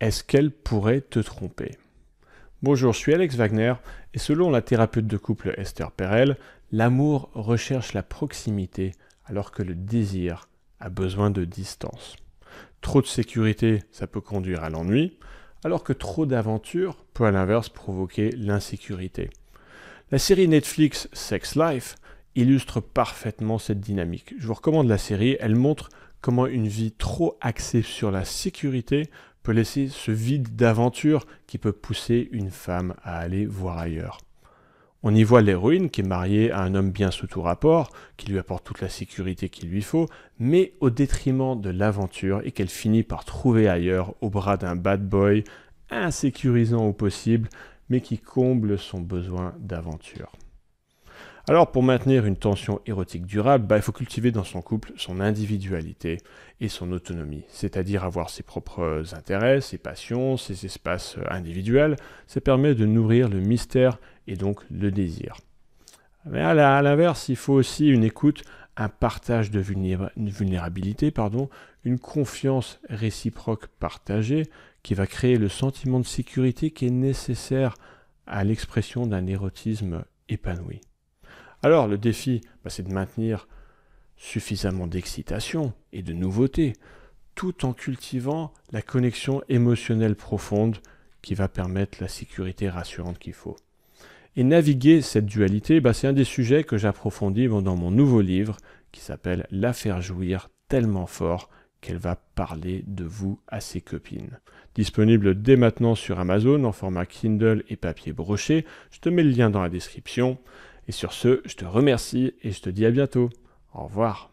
Est-ce qu'elle pourrait te tromper Bonjour, je suis Alex Wagner et selon la thérapeute de couple Esther Perel, l'amour recherche la proximité alors que le désir a besoin de distance. Trop de sécurité, ça peut conduire à l'ennui, alors que trop d'aventure peut à l'inverse provoquer l'insécurité. La série Netflix Sex Life illustre parfaitement cette dynamique. Je vous recommande la série, elle montre comment une vie trop axée sur la sécurité laisser ce vide d'aventure qui peut pousser une femme à aller voir ailleurs. On y voit l'héroïne qui est mariée à un homme bien sous tout rapport, qui lui apporte toute la sécurité qu'il lui faut, mais au détriment de l'aventure et qu'elle finit par trouver ailleurs au bras d'un bad boy, insécurisant au possible, mais qui comble son besoin d'aventure. Alors pour maintenir une tension érotique durable, bah, il faut cultiver dans son couple son individualité et son autonomie, c'est-à-dire avoir ses propres intérêts, ses passions, ses espaces individuels. Ça permet de nourrir le mystère et donc le désir. Mais à l'inverse, il faut aussi une écoute, un partage de vulnérabilité, pardon, une confiance réciproque partagée qui va créer le sentiment de sécurité qui est nécessaire à l'expression d'un érotisme épanoui. Alors le défi, bah, c'est de maintenir suffisamment d'excitation et de nouveauté, tout en cultivant la connexion émotionnelle profonde qui va permettre la sécurité rassurante qu'il faut. Et naviguer cette dualité, bah, c'est un des sujets que j'approfondis dans mon nouveau livre qui s'appelle La faire jouir tellement fort qu'elle va parler de vous à ses copines. Disponible dès maintenant sur Amazon en format Kindle et papier broché, je te mets le lien dans la description. Et sur ce, je te remercie et je te dis à bientôt. Au revoir.